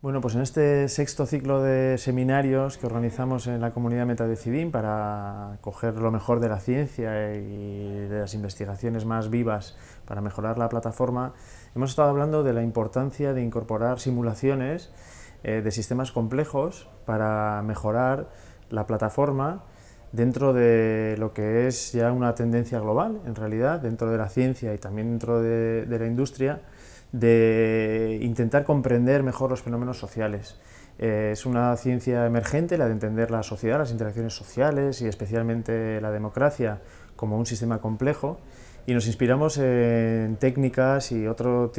Bueno, pues en este sexto ciclo de seminarios que organizamos en la comunidad Metadecidim para coger lo mejor de la ciencia y de las investigaciones más vivas para mejorar la plataforma, hemos estado hablando de la importancia de incorporar simulaciones eh, de sistemas complejos para mejorar la plataforma dentro de lo que es ya una tendencia global, en realidad, dentro de la ciencia y también dentro de la industria de intentar comprender mejor los fenómenos sociales. Eh, es una ciencia emergente la de entender la sociedad, las interacciones sociales y especialmente la democracia como un sistema complejo y nos inspiramos en técnicas y otros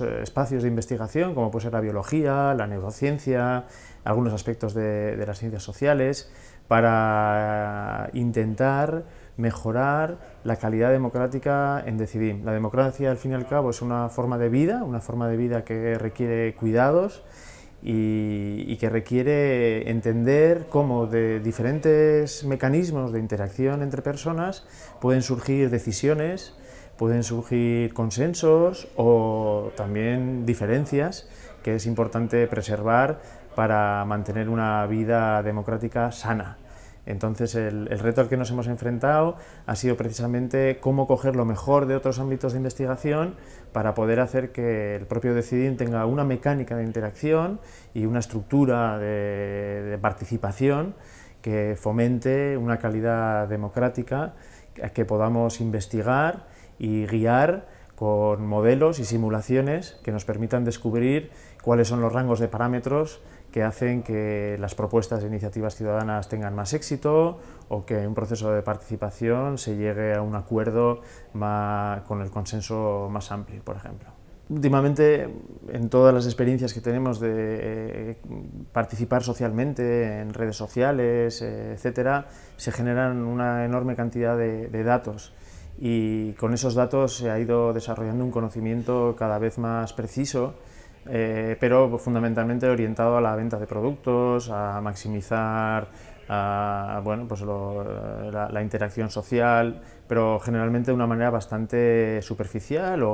eh, espacios de investigación como puede ser la biología, la neurociencia, algunos aspectos de las ciencias sociales para intentar mejorar la calidad democrática en decidir. La democracia, al fin y al cabo, es una forma de vida, una forma de vida que requiere cuidados y, y que requiere entender cómo de diferentes mecanismos de interacción entre personas pueden surgir decisiones, pueden surgir consensos o también diferencias que es importante preservar para mantener una vida democrática sana. Entonces el, reto al que nos hemos enfrentado ha sido precisamente cómo coger lo mejor de otros ámbitos de investigación para poder hacer que el propio Decidim tenga una mecánica de interacción y una estructura de participación que fomente una calidad democrática que podamos investigar y guiar con modelos y simulaciones que nos permitan descubrir cuáles son los rangos de parámetros que hacen que las propuestas de iniciativas ciudadanas tengan más éxito o que en un proceso de participación se llegue a un acuerdo con el consenso más amplio, por ejemplo. Últimamente, en todas las experiencias que tenemos de eh, participar socialmente en redes sociales, etc., eh, etcétera, se generan una enorme cantidad de datos y con esos datos se ha ido desarrollando un conocimiento cada vez más preciso, eh, pero fundamentalmente orientado a la venta de productos, a maximizar bueno, pues eh, la, interacción social, pero generalmente de una manera bastante superficial o,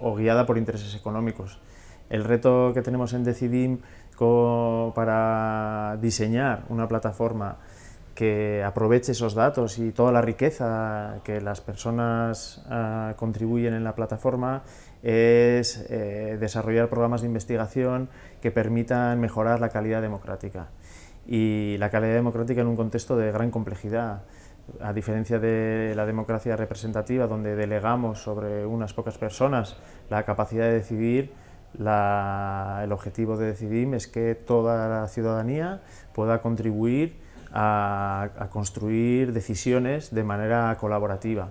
o guiada por intereses económicos. El reto que tenemos en Decidim para diseñar una plataforma que aproveche esos datos y toda la riqueza que las personas ah, contribuyen en la plataforma es eh, desarrollar programas de investigación que permitan mejorar la calidad democrática. Y la calidad democrática en un contexto de gran complejidad. A diferencia de la democracia representativa, donde delegamos sobre unas pocas personas la capacidad de decidir, el objetivo de decidir es que toda la ciudadanía pueda contribuir a, construir decisiones de manera colaborativa.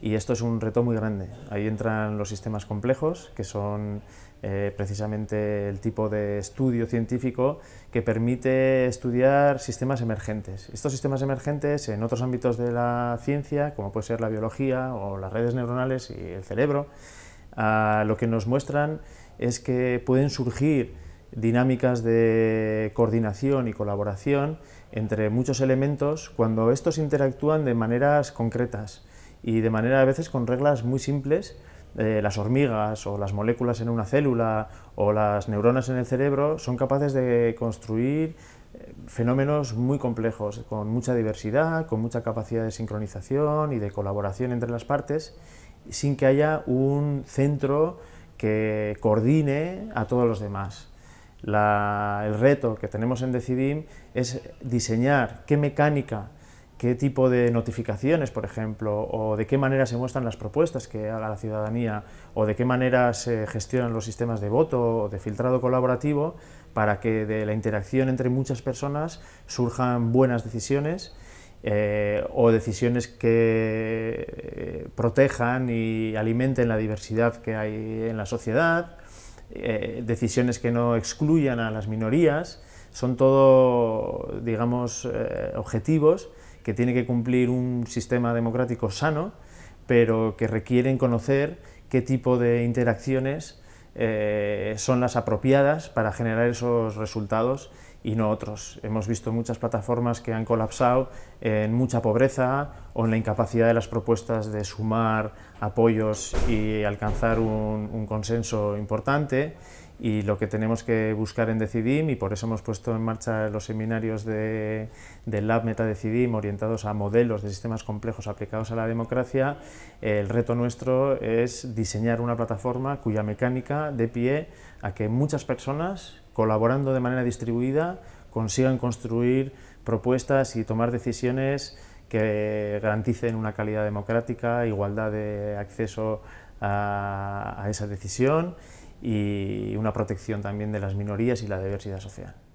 Y esto es un reto muy grande. Ahí entran los sistemas complejos, que son eh, precisamente el tipo de estudio científico que permite estudiar sistemas emergentes. Estos sistemas emergentes en otros ámbitos de la ciencia, como puede ser la biología o las redes neuronales y el cerebro, ah, lo que nos muestran es que pueden surgir dinámicas de coordinación y colaboración entre muchos elementos cuando estos interactúan de maneras concretas y de manera a veces con reglas muy simples. Eh, las hormigas o las moléculas en una célula o las neuronas en el cerebro son capaces de construir eh, fenómenos muy complejos, con mucha diversidad, con mucha capacidad de sincronización y de colaboración entre las partes, sin que haya un centro que coordine a todos los demás el reto que tenemos en Decidim es diseñar qué mecánica, qué tipo de notificaciones, por ejemplo, o de qué manera se muestran las propuestas que haga la ciudadanía, o de qué manera se gestionan los sistemas de voto o de filtrado colaborativo, para que de la interacción entre muchas personas surjan buenas decisiones eh, o decisiones que eh, protejan y alimenten la diversidad que hay en la sociedad eh, decisiones que no excluyan a las minorías, son todo, digamos, eh, objetivos que tiene que cumplir un sistema democrático sano, pero que requieren conocer qué tipo de interacciones eh, son las apropiadas para generar esos resultados y no otros. Hemos visto muchas plataformas que han colapsado en mucha pobreza o en la incapacidad de las propuestas de sumar apoyos y alcanzar un, consenso importante y lo que tenemos que buscar en Decidim y por eso hemos puesto en marcha los seminarios del Lab Meta Decidim orientados a modelos de sistemas complejos aplicados a la democracia, el reto nuestro es diseñar una plataforma cuya mecánica dé pie a que muchas personas colaborando de manera distribuida, consigan construir propuestas y tomar decisiones que garanticen una calidad democrática, igualdad de acceso a, a esa decisión y una protección también de las minorías y la diversidad social.